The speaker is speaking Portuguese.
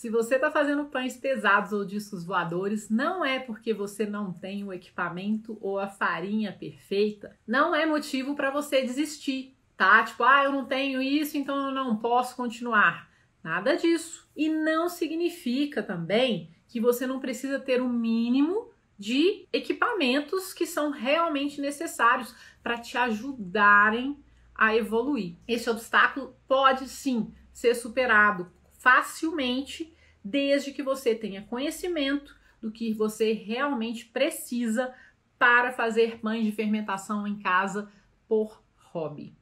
Se você está fazendo pães pesados ou discos voadores, não é porque você não tem o equipamento ou a farinha perfeita, não é motivo para você desistir, tá? Tipo, ah, eu não tenho isso, então eu não posso continuar. Nada disso. E não significa também que você não precisa ter o um mínimo de equipamentos que são realmente necessários para te ajudarem a evoluir. Esse obstáculo pode sim ser superado facilmente, desde que você tenha conhecimento do que você realmente precisa para fazer pães de fermentação em casa por hobby.